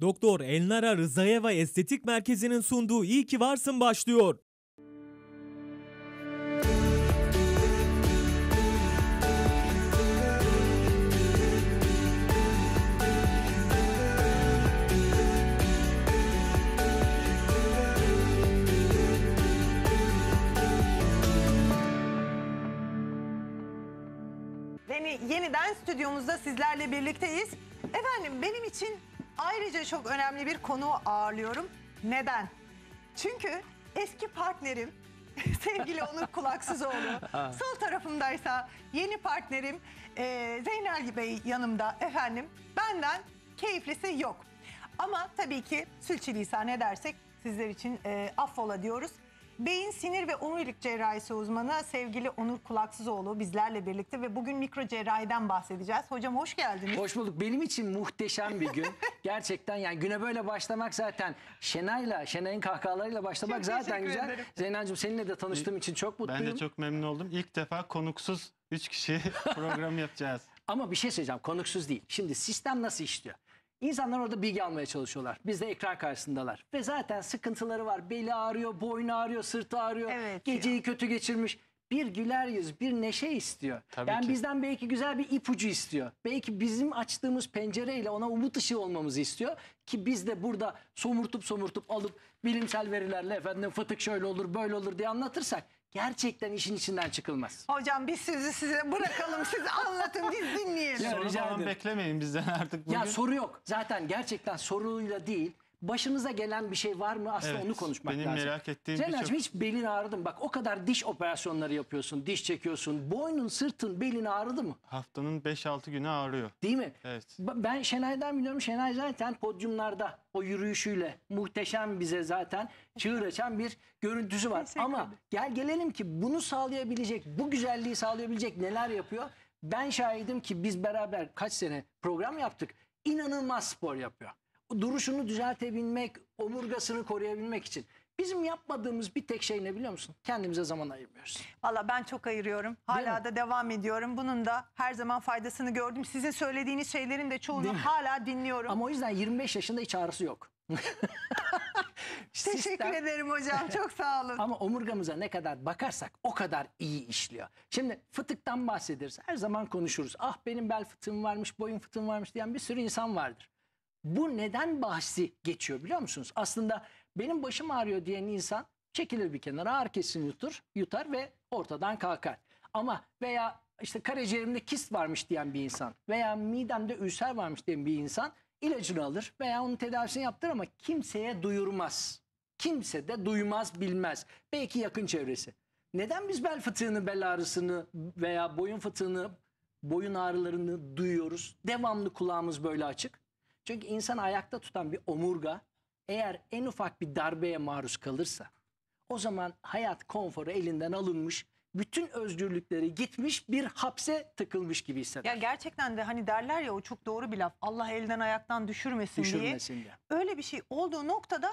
Doktor Elnara Rızayeva Estetik Merkezi'nin sunduğu İyi Ki Varsın başlıyor. Ve yeniden stüdyomuzda sizlerle birlikteyiz. Efendim benim için Ayrıca çok önemli bir konu ağırlıyorum. Neden? Çünkü eski partnerim sevgili Onur Kulaksızoğlu. Sol tarafımdaysa yeni partnerim e, Zeynel Bey yanımda efendim. Benden keyiflisi yok. Ama tabii ki sülçülisan edersek sizler için e, affola diyoruz. Beyin sinir ve omurilik cerrahisi uzmanı sevgili Onur Kulaksızoğlu bizlerle birlikte ve bugün mikro cerrahiden bahsedeceğiz. Hocam hoş geldiniz. Hoş bulduk. Benim için muhteşem bir gün. Gerçekten yani güne böyle başlamak zaten Şenay'la, Şenay'ın kahkahalarıyla başlamak çok zaten güzel. Ederim. Zeynacığım seninle de tanıştığım için çok mutluyum. Ben de çok memnun oldum. İlk defa konuksuz 3 kişi program yapacağız. Ama bir şey söyleyeceğim konuksuz değil. Şimdi sistem nasıl işliyor? İnsanlar orada bilgi almaya çalışıyorlar. Biz de ekran karşısındalar. Ve zaten sıkıntıları var. Beli ağrıyor, boynu ağrıyor, sırtı ağrıyor. Evet, geceyi ya. kötü geçirmiş. Bir güler yüz, bir neşe istiyor. Tabii yani ki. bizden belki güzel bir ipucu istiyor. Belki bizim açtığımız pencereyle ona umut ışığı olmamızı istiyor. Ki biz de burada somurtup somurtup alıp bilimsel verilerle efendim fıtık şöyle olur böyle olur diye anlatırsak gerçekten işin içinden çıkılmaz. Hocam biz sizi size bırakalım siz anlatın biz dinleyelim. Ya, Soru beklemeyin bizden artık bugün. Ya soru yok. Zaten gerçekten soruyla değil Başınıza gelen bir şey var mı? Aslında Evet, onu konuşmak benim lazım. merak ettiğim Ceren birçok- Hacım, hiç belin ağrıdı Bak o kadar diş operasyonları yapıyorsun, diş çekiyorsun. Boynun, sırtın, belin ağrıdı mı? Haftanın 5-6 günü ağrıyor. Değil mi? Evet. Ben Şenay'dan biliyorum. Şenay zaten podyumlarda o yürüyüşüyle muhteşem bize zaten çığır açan bir görüntüsü var. Ama gel gelelim ki bunu sağlayabilecek, bu güzelliği sağlayabilecek neler yapıyor? Ben şahidim ki biz beraber kaç sene program yaptık. İnanılmaz spor yapıyor duruşunu düzeltebilmek, omurgasını koruyabilmek için. Bizim yapmadığımız bir tek şey ne biliyor musun? Kendimize zaman ayırmıyoruz. Valla ben çok ayırıyorum. Hala da devam ediyorum. Bunun da her zaman faydasını gördüm. Sizin söylediğiniz şeylerin de çoğunu hala dinliyorum. Ama o yüzden 25 yaşında hiç ağrısı yok. Teşekkür ederim hocam. Çok sağ olun. Ama omurgamıza ne kadar bakarsak o kadar iyi işliyor. Şimdi fıtıktan bahsederiz. Her zaman konuşuruz. Ah benim bel fıtığım varmış, boyun fıtığım varmış diyen bir sürü insan vardır. Bu neden bahsi geçiyor biliyor musunuz? Aslında benim başım ağrıyor diyen insan çekilir bir kenara ağrı arkesini yutur, yutar ve ortadan kalkar. Ama veya işte karaciğerimde kist varmış diyen bir insan veya midemde ülser varmış diyen bir insan ilacını alır veya onun tedavisini yaptır ama kimseye duyurmaz. Kimse de duymaz bilmez. Belki yakın çevresi. Neden biz bel fıtığını, bel ağrısını veya boyun fıtığını, boyun ağrılarını duyuyoruz? Devamlı kulağımız böyle açık. Çünkü insan ayakta tutan bir omurga eğer en ufak bir darbeye maruz kalırsa o zaman hayat konforu elinden alınmış bütün özgürlükleri gitmiş bir hapse tıkılmış gibi hisseder. Ya gerçekten de hani derler ya o çok doğru bir laf. Allah elden ayaktan düşürmesin, düşürmesin diye. diye. Öyle bir şey olduğu noktada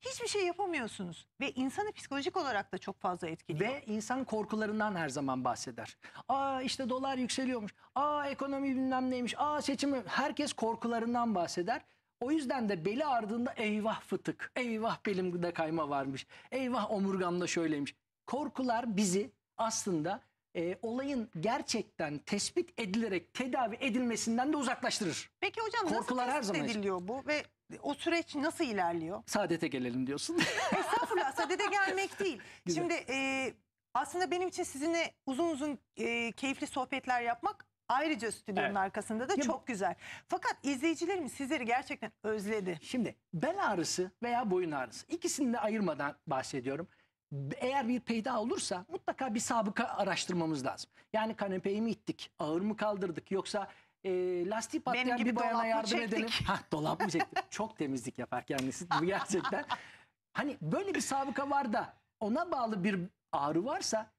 Hiçbir şey yapamıyorsunuz ve insanı psikolojik olarak da çok fazla etkiliyor. Ve insan korkularından her zaman bahseder. Aa işte dolar yükseliyormuş. Aa ekonomi bilmem neymiş. Aa seçim herkes korkularından bahseder. O yüzden de beli ardında eyvah fıtık, eyvah belimde kayma varmış, eyvah omurgamda şöyleymiş. Korkular bizi aslında e, olayın gerçekten tespit edilerek tedavi edilmesinden de uzaklaştırır. Peki hocam Korkular nasıl her tespit zaman ediliyor bu ve o süreç nasıl ilerliyor? Saadete gelelim diyorsun. Estağfurullah sadede gelmek değil. Güzel. Şimdi e, aslında benim için sizinle uzun uzun e, keyifli sohbetler yapmak ayrıca stüdyonun evet. arkasında da ya çok güzel. Fakat izleyicilerimiz sizleri gerçekten özledi. Şimdi bel ağrısı veya boyun ağrısı ikisini de ayırmadan bahsediyorum. Eğer bir peyda olursa mutlaka bir sabıka araştırmamız lazım. Yani kanepeyi mi ittik, ağır mı kaldırdık yoksa e, lastik patlayan bir bayana yardım çektik. edelim. Ha, dolap mı çekti? Çok temizlik yapar kendisi. Bu gerçekten. Hani böyle bir sabıka var da ona bağlı bir ağrı varsa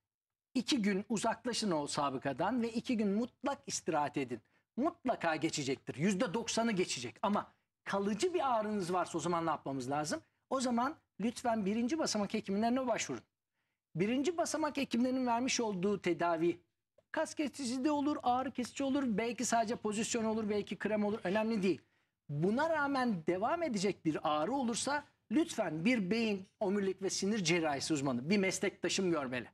iki gün uzaklaşın o sabıkadan ve iki gün mutlak istirahat edin. Mutlaka geçecektir. Yüzde doksanı geçecek ama kalıcı bir ağrınız varsa o zaman ne yapmamız lazım? O zaman lütfen birinci basamak hekimlerine başvurun. Birinci basamak hekimlerinin vermiş olduğu tedavi Kas kesici de olur, ağrı kesici olur, belki sadece pozisyon olur, belki krem olur. Önemli değil. Buna rağmen devam edecek bir ağrı olursa lütfen bir beyin, omurilik ve sinir cerrahisi uzmanı, bir meslektaşım görmeli.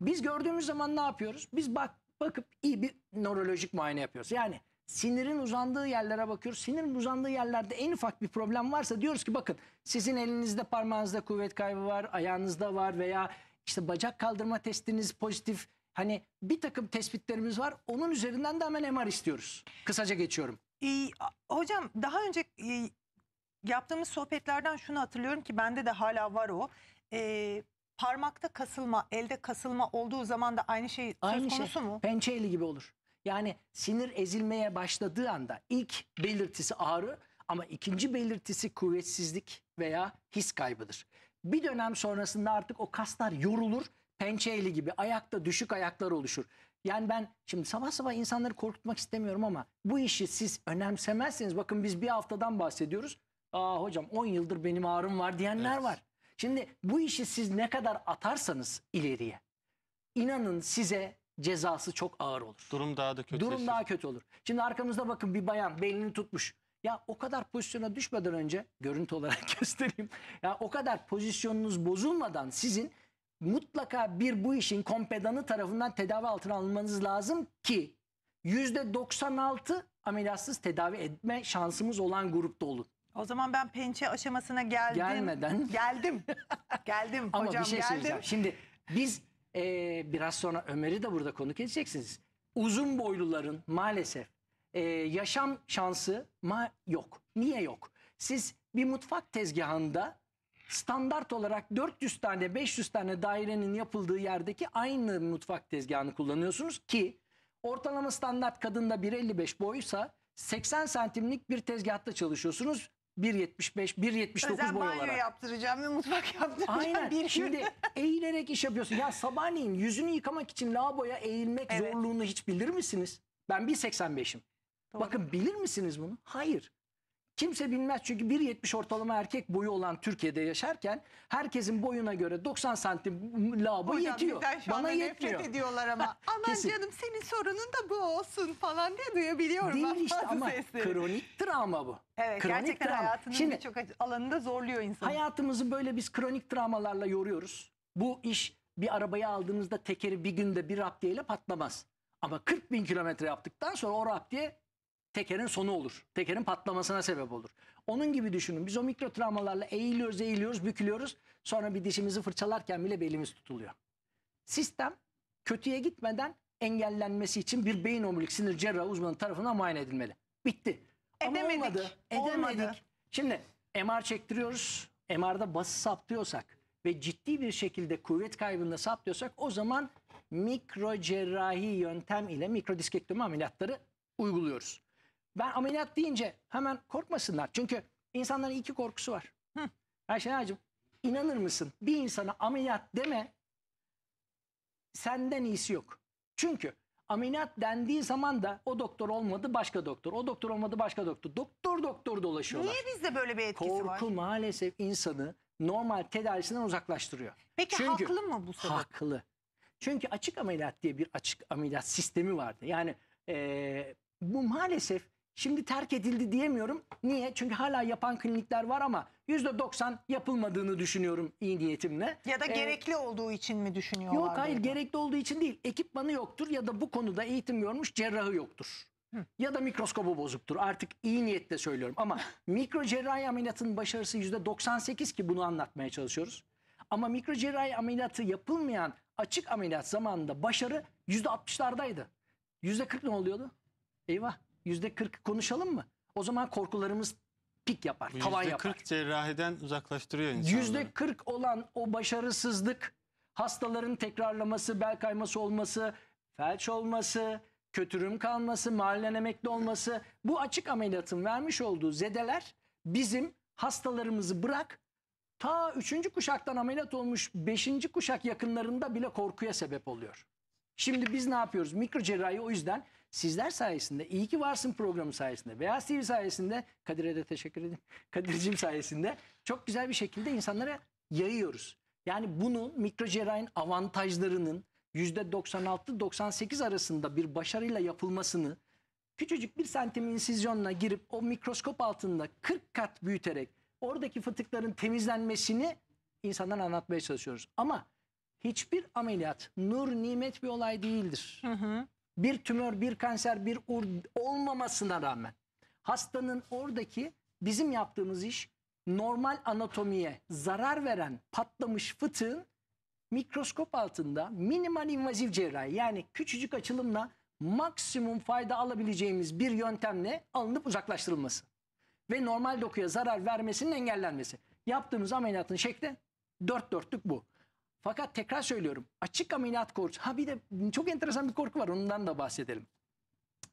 Biz gördüğümüz zaman ne yapıyoruz? Biz bak bakıp iyi bir nörolojik muayene yapıyoruz. Yani sinirin uzandığı yerlere bakıyoruz. Sinirin uzandığı yerlerde en ufak bir problem varsa diyoruz ki bakın sizin elinizde parmağınızda kuvvet kaybı var, ayağınızda var veya işte bacak kaldırma testiniz pozitif Hani bir takım tespitlerimiz var. Onun üzerinden de hemen MR istiyoruz. Kısaca geçiyorum. Ee, hocam daha önce e, yaptığımız sohbetlerden şunu hatırlıyorum ki bende de hala var o. Ee, parmakta kasılma, elde kasılma olduğu zaman da aynı şey aynı söz şey. konusu şey. mu? Pençe eli gibi olur. Yani sinir ezilmeye başladığı anda ilk belirtisi ağrı ama ikinci belirtisi kuvvetsizlik veya his kaybıdır. Bir dönem sonrasında artık o kaslar yorulur pençeyli gibi ayakta düşük ayaklar oluşur. Yani ben şimdi sabah sabah insanları korkutmak istemiyorum ama bu işi siz önemsemezseniz bakın biz bir haftadan bahsediyoruz. Aa hocam 10 yıldır benim ağrım var diyenler evet. var. Şimdi bu işi siz ne kadar atarsanız ileriye inanın size cezası çok ağır olur. Durum daha da kötü. Durum daha kötü olur. Şimdi arkamızda bakın bir bayan belini tutmuş. Ya o kadar pozisyona düşmeden önce görüntü olarak göstereyim. Ya o kadar pozisyonunuz bozulmadan sizin mutlaka bir bu işin kompedanı tarafından tedavi altına alınmanız lazım ki %96 ameliyatsız tedavi etme şansımız olan grupta olun. O zaman ben pençe aşamasına geldim. Gelmeden. Geldim. geldim Ama hocam bir şey geldim. Söyleyeceğim. Şimdi biz e, biraz sonra Ömer'i de burada konuk edeceksiniz. Uzun boyluların maalesef e, yaşam şansı ma yok. Niye yok? Siz bir mutfak tezgahında standart olarak 400 tane 500 tane dairenin yapıldığı yerdeki aynı mutfak tezgahını kullanıyorsunuz ki ortalama standart kadında 1.55 boysa 80 santimlik bir tezgahta çalışıyorsunuz. 1.75, 1.79 boy olarak. Özel banyo yaptıracağım ve mutfak yaptıracağım. Aynen. Bir Şimdi eğilerek iş yapıyorsun. Ya sabahleyin yüzünü yıkamak için lavaboya eğilmek evet. zorluğunu hiç bilir misiniz? Ben 1.85'im. Bakın bilir misiniz bunu? Hayır. Kimse bilmez çünkü 1.70 ortalama erkek boyu olan Türkiye'de yaşarken herkesin boyuna göre 90 santim lavabo yetiyor. Bana anda yetmiyor. ediyorlar ama. Aman Kesin. canım senin sorunun da bu olsun falan diye duyabiliyorum. ben Değil işte ama sesleri. kronik travma bu. Evet kronik gerçekten travma. hayatının Şimdi birçok alanında zorluyor insanı. hayatımızı böyle biz kronik travmalarla yoruyoruz. Bu iş bir arabayı aldığınızda tekeri bir günde bir raptiyeyle patlamaz. Ama 40 bin kilometre yaptıktan sonra o raptiye tekerin sonu olur. Tekerin patlamasına sebep olur. Onun gibi düşünün. Biz o mikro travmalarla eğiliyoruz, eğiliyoruz, bükülüyoruz. Sonra bir dişimizi fırçalarken bile belimiz tutuluyor. Sistem kötüye gitmeden engellenmesi için bir beyin omurilik sinir cerrahı uzmanı tarafından muayene edilmeli. Bitti. edemedik. Olmadı, edemedik. Olmadı. Şimdi MR çektiriyoruz. MR'da bası saptıyorsak ve ciddi bir şekilde kuvvet kaybında saptıyorsak o zaman mikro cerrahi yöntem ile mikrodiskektomi ameliyatları uyguluyoruz. Ben ameliyat deyince hemen korkmasınlar. Çünkü insanların iki korkusu var. Hı. Ayşen Ağacığım inanır mısın? Bir insana ameliyat deme senden iyisi yok. Çünkü ameliyat dendiği zaman da o doktor olmadı başka doktor. O doktor olmadı başka doktor. Doktor doktor dolaşıyorlar. Niye bizde böyle bir etkisi Korku var? Korku maalesef insanı normal tedavisinden uzaklaştırıyor. Peki Çünkü, haklı mı bu sebep? Haklı. Çünkü açık ameliyat diye bir açık ameliyat sistemi vardı. Yani e, bu maalesef Şimdi terk edildi diyemiyorum. Niye? Çünkü hala yapan klinikler var ama %90 yapılmadığını düşünüyorum iyi niyetimle. Ya da ee, gerekli olduğu için mi düşünüyorlar? Yok hayır bunu? gerekli olduğu için değil. Ekipmanı yoktur ya da bu konuda eğitim görmüş cerrahı yoktur. Ya da mikroskobu bozuktur. Artık iyi niyetle söylüyorum ama mikro cerrahi ameliyatının başarısı %98 ki bunu anlatmaya çalışıyoruz. Ama mikro cerrahi ameliyatı yapılmayan açık ameliyat zamanında başarı %60'lardaydı. %40 ne oluyordu? Eyvah Yüzde kırk konuşalım mı? O zaman korkularımız pik yapar, Bu tavan yapar. %40 cerrahiden uzaklaştırıyor insanları. Yüzde kırk olan o başarısızlık, hastaların tekrarlaması, bel kayması olması, felç olması, kötürüm kalması, mahallen emekli olması bu açık ameliyatın vermiş olduğu zedeler bizim hastalarımızı bırak ta üçüncü kuşaktan ameliyat olmuş beşinci kuşak yakınlarında bile korkuya sebep oluyor. Şimdi biz ne yapıyoruz? Mikro cerrahi o yüzden sizler sayesinde, iyi ki varsın programı sayesinde veya TV sayesinde, Kadir'e de teşekkür edin Kadir'cim sayesinde çok güzel bir şekilde insanlara yayıyoruz. Yani bunu mikro cerrahinin avantajlarının %96-98 arasında bir başarıyla yapılmasını küçücük bir santim insizyonla girip o mikroskop altında 40 kat büyüterek oradaki fıtıkların temizlenmesini insanlara anlatmaya çalışıyoruz. Ama hiçbir ameliyat nur nimet bir olay değildir. Hı hı. Bir tümör, bir kanser, bir ur olmamasına rağmen hastanın oradaki bizim yaptığımız iş normal anatomiye zarar veren patlamış fıtığın mikroskop altında minimal invaziv cerrahi yani küçücük açılımla maksimum fayda alabileceğimiz bir yöntemle alınıp uzaklaştırılması ve normal dokuya zarar vermesinin engellenmesi. Yaptığımız ameliyatın şekli dört dörtlük bu. Fakat tekrar söylüyorum açık ameliyat korkusu. Ha bir de çok enteresan bir korku var ondan da bahsedelim.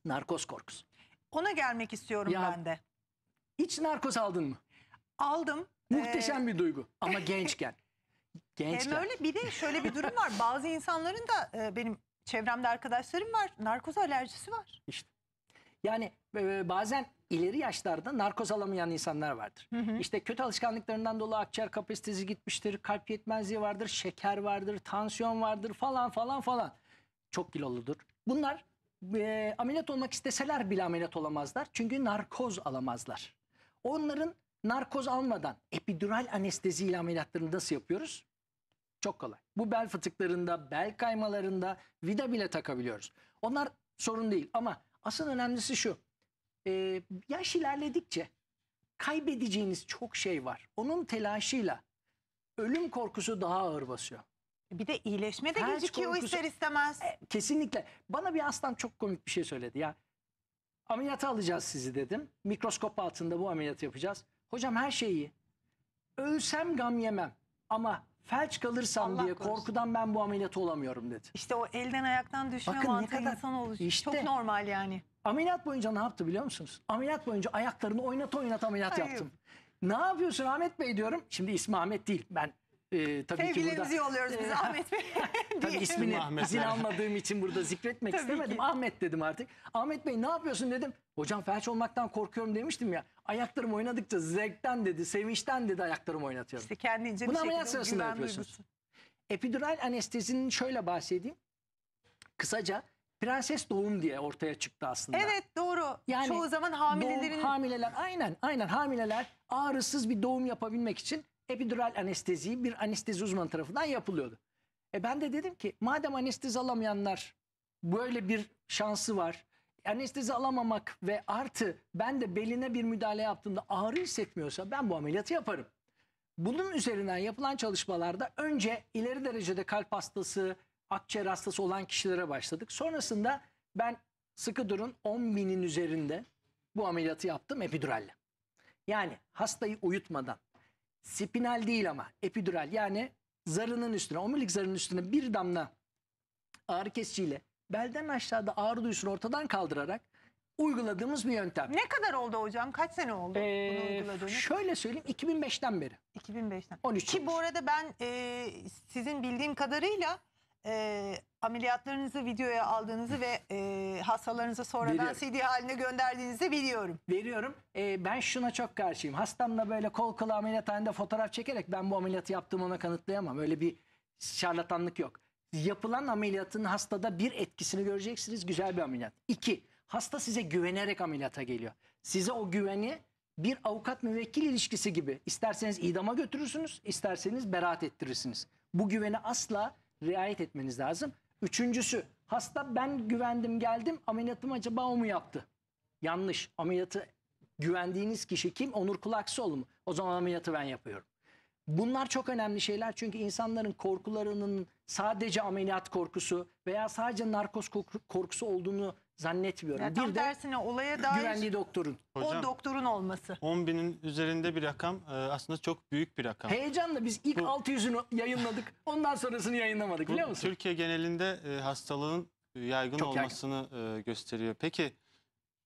Narkoz korkusu. Ona gelmek istiyorum Ya- ben de. İç narkoz aldın mı? Aldım. Muhteşem ee, bir duygu ama gençken. Hem Gençken. öyle bir de şöyle bir durum var. Bazı insanların da e, benim çevremde arkadaşlarım var. Narkoz alerjisi var. İşte. Yani e, bazen ileri yaşlarda narkoz alamayan insanlar vardır. Hı hı. İşte kötü alışkanlıklarından dolayı akciğer kapasitesi gitmiştir, kalp yetmezliği vardır, şeker vardır, tansiyon vardır falan falan falan. Çok kiloludur. Bunlar e, ameliyat olmak isteseler bile ameliyat olamazlar. Çünkü narkoz alamazlar. Onların narkoz almadan epidural anestezi ile ameliyatlarını nasıl yapıyoruz? Çok kolay. Bu bel fıtıklarında, bel kaymalarında vida bile takabiliyoruz. Onlar sorun değil ama Asıl önemlisi şu. E, yaş ilerledikçe kaybedeceğiniz çok şey var. Onun telaşıyla ölüm korkusu daha ağır basıyor. E, bir de iyileşme de Felç gecikiyor korkusu, ister istemez. E, kesinlikle. Bana bir aslan çok komik bir şey söyledi ya. Ameliyata alacağız sizi dedim. Mikroskop altında bu ameliyatı yapacağız. Hocam her şeyi. Ölsem gam yemem ama felç kalırsam Allah diye korusun. korkudan ben bu ameliyatı olamıyorum dedi. İşte o elden ayaktan düşme Bakın mantığı insan oluşu. İşte- Çok normal yani. Ameliyat boyunca ne yaptı biliyor musunuz? Ameliyat boyunca ayaklarını oynat oynat ameliyat Ay. yaptım. Ne yapıyorsun Ahmet Bey diyorum. Şimdi ismi Ahmet değil. Ben e, tabii Sevgilerimizi ki burada, yolluyoruz biz ee, Ahmet Bey. tabii ismini izin almadığım için burada zikretmek istemedim. Ki. Ahmet dedim artık. Ahmet Bey ne yapıyorsun dedim. Hocam felç olmaktan korkuyorum demiştim ya. Ayaklarım oynadıkça zevkten dedi, sevinçten dedi ayaklarımı oynatıyorum. İşte kendince Bunu bir ameliyat sırasında yapıyorsunuz. Duygusu. Epidural anestezinin şöyle bahsedeyim. Kısaca prenses doğum diye ortaya çıktı aslında. Evet doğru. Yani Çoğu zaman hamilelerin... Doğum, hamileler aynen aynen hamileler ağrısız bir doğum yapabilmek için epidural anestezi bir anestezi uzmanı tarafından yapılıyordu. E ben de dedim ki madem anestezi alamayanlar böyle bir şansı var. Anestezi alamamak ve artı ben de beline bir müdahale yaptığımda ağrı hissetmiyorsa ben bu ameliyatı yaparım. Bunun üzerinden yapılan çalışmalarda önce ileri derecede kalp hastası, akciğer hastası olan kişilere başladık. Sonrasında ben sıkı durun 10 binin üzerinde bu ameliyatı yaptım epiduralle. Yani hastayı uyutmadan, Spinal değil ama epidural yani zarının üstüne, omurilik zarının üstüne bir damla ağrı kesiciyle belden aşağıda ağrı duysun ortadan kaldırarak uyguladığımız bir yöntem. Ne kadar oldu hocam? Kaç sene oldu ee, bunu uyguladığınız? Şöyle söyleyeyim 2005'ten beri. 2005'ten. 13 Ki bu arada ben e, sizin bildiğim kadarıyla e, ameliyatlarınızı videoya aldığınızı ve e, hastalarınıza sonradan Veriyorum. CD haline gönderdiğinizi biliyorum. Veriyorum. E, ben şuna çok karşıyım. Hastamla böyle kol kola ameliyathanede fotoğraf çekerek ben bu ameliyatı yaptığımı ona kanıtlayamam. Öyle bir şarlatanlık yok. Yapılan ameliyatın hastada bir etkisini göreceksiniz. Güzel bir ameliyat. İki, hasta size güvenerek ameliyata geliyor. Size o güveni bir avukat müvekkil ilişkisi gibi isterseniz idama götürürsünüz, isterseniz beraat ettirirsiniz. Bu güveni asla riayet etmeniz lazım. Üçüncüsü hasta ben güvendim geldim ameliyatımı acaba o mu yaptı? Yanlış ameliyatı güvendiğiniz kişi kim? Onur Kulaksoğlu mu? O zaman ameliyatı ben yapıyorum. Bunlar çok önemli şeyler çünkü insanların korkularının sadece ameliyat korkusu veya sadece narkoz korkusu olduğunu zannetmiyorum. Yani tam bir de tersine olaya dair güvenli doktorun. Hocam, o doktorun olması. 10 binin üzerinde bir rakam e, aslında çok büyük bir rakam. Heyecanla biz ilk bu, 600'ünü yayınladık. Ondan sonrasını yayınlamadık biliyor musun? Türkiye genelinde e, hastalığın e, yaygın çok olmasını yaygın. gösteriyor. Peki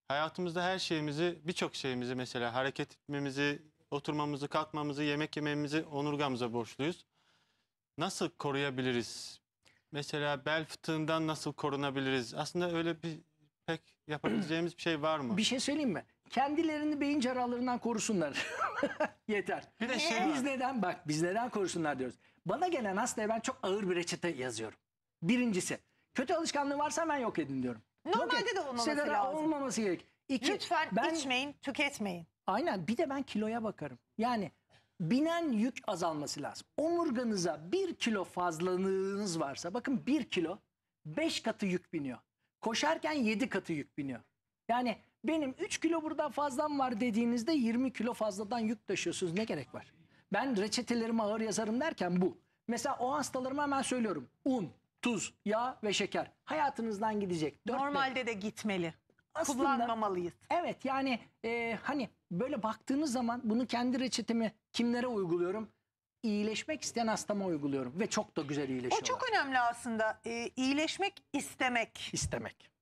hayatımızda her şeyimizi birçok şeyimizi mesela hareket etmemizi, oturmamızı, kalkmamızı, yemek yememizi onurgamıza borçluyuz. Nasıl koruyabiliriz? Mesela bel fıtığından nasıl korunabiliriz? Aslında öyle bir pek yapabileceğimiz bir şey var mı? Bir şey söyleyeyim mi? Kendilerini beyin cerrahlarından korusunlar. Yeter. Bir de şey biz neden bak biz neden korusunlar diyoruz. Bana gelen hastaya ben çok ağır bir reçete yazıyorum. Birincisi kötü alışkanlığı varsa ben yok edin diyorum. Normalde de olmaması Sedera lazım. olmaması gerek. İki, Lütfen ben, içmeyin, tüketmeyin. Aynen bir de ben kiloya bakarım. Yani binen yük azalması lazım. Omurganıza bir kilo fazlalığınız varsa bakın bir kilo beş katı yük biniyor. Koşarken 7 katı yük biniyor. Yani benim 3 kilo burada fazlam var dediğinizde 20 kilo fazladan yük taşıyorsunuz. Ne gerek var? Ben reçetelerimi ağır yazarım derken bu. Mesela o hastalarıma hemen söylüyorum. Un, tuz, yağ ve şeker hayatınızdan gidecek. Dört Normalde de gitmeli. Aslında, Kullanmamalıyız. Evet yani e, hani böyle baktığınız zaman bunu kendi reçetemi kimlere uyguluyorum? iyileşmek isteyen hastama uyguluyorum ve çok da güzel iyileşiyorlar. O çok önemli aslında. Ee, iyileşmek istemek. İstemek.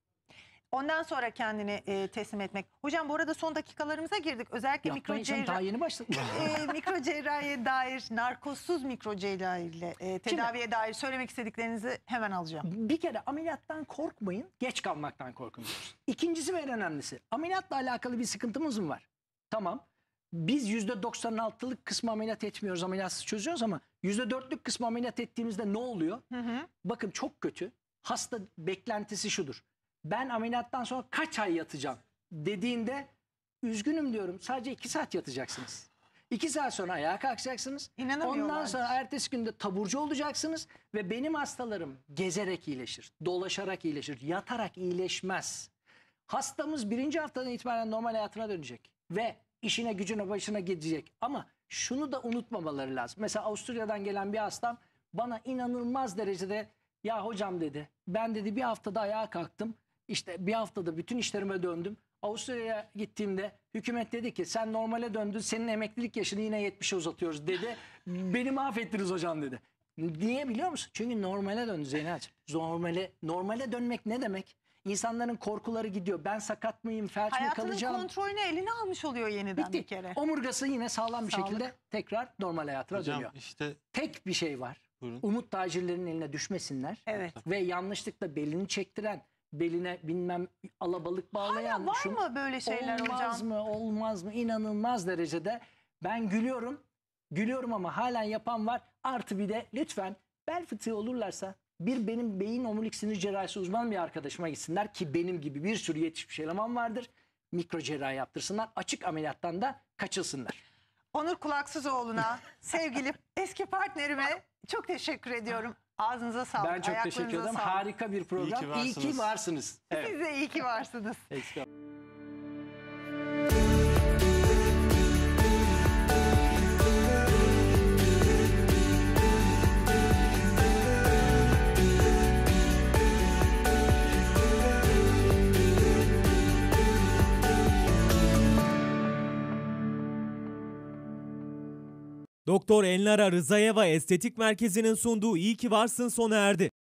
Ondan sonra kendini e, teslim etmek. Hocam bu arada son dakikalarımıza girdik. Özellikle Yaptığın mikro cerrah... daha yeni başladın. e, mikro cerrahiye dair, narkozsuz mikro cerrahiyle e, tedaviye Şimdi, dair söylemek istediklerinizi hemen alacağım. Bir kere ameliyattan korkmayın, geç kalmaktan korkun. İkincisi ve en önemlisi, ameliyatla alakalı bir sıkıntımız mı var? Tamam biz %96'lık kısmı ameliyat etmiyoruz, ameliyatsız çözüyoruz ama %4'lük kısmı ameliyat ettiğimizde ne oluyor? Hı hı. Bakın çok kötü. Hasta beklentisi şudur. Ben ameliyattan sonra kaç ay yatacağım dediğinde üzgünüm diyorum sadece 2 saat yatacaksınız. 2 saat sonra ayağa kalkacaksınız. Ondan sonra ertesi günde taburcu olacaksınız ve benim hastalarım gezerek iyileşir, dolaşarak iyileşir, yatarak iyileşmez. Hastamız birinci haftadan itibaren normal hayatına dönecek ve işine gücüne başına gidecek. Ama şunu da unutmamaları lazım. Mesela Avusturya'dan gelen bir hastam bana inanılmaz derecede ya hocam dedi ben dedi bir haftada ayağa kalktım. İşte bir haftada bütün işlerime döndüm. Avusturya'ya gittiğimde hükümet dedi ki sen normale döndün senin emeklilik yaşını yine 70'e uzatıyoruz dedi. Beni mahvettiniz hocam dedi. Niye biliyor musun? Çünkü normale döndü Zeynacığım. Normale, normale dönmek ne demek? İnsanların korkuları gidiyor. Ben sakat mıyım? Felç mi Hayatının kontrolünü eline almış oluyor yeniden Bitti. bir kere. Omurgası yine sağlam bir şekilde tekrar normal hayatına Hocam, dönüyor. işte Tek bir şey var. Buyurun. Umut tacirlerin eline düşmesinler. Evet. ve yanlışlıkla belini çektiren, beline bilmem alabalık bağlayan Hala var şu- mı böyle şeyler olmaz hocam? mı olmaz mı inanılmaz derecede ben gülüyorum gülüyorum ama halen yapan var artı bir de lütfen bel fıtığı olurlarsa bir benim beyin omurilik sinir cerrahisi uzman bir arkadaşıma gitsinler ki benim gibi bir sürü yetişmiş eleman vardır. Mikro cerrahi yaptırsınlar. Açık ameliyattan da kaçılsınlar. Onur Kulaksızoğlu'na, sevgili eski partnerime çok teşekkür ediyorum. Ağzınıza sağlık. Ben çok teşekkür ederim. Harika bir program. İyi ki varsınız. İyi ki varsınız. Evet. Siz de iyi ki varsınız. Eksik Doktor Enlara Rızayeva Estetik Merkezi'nin sunduğu İyi Ki Varsın sona erdi.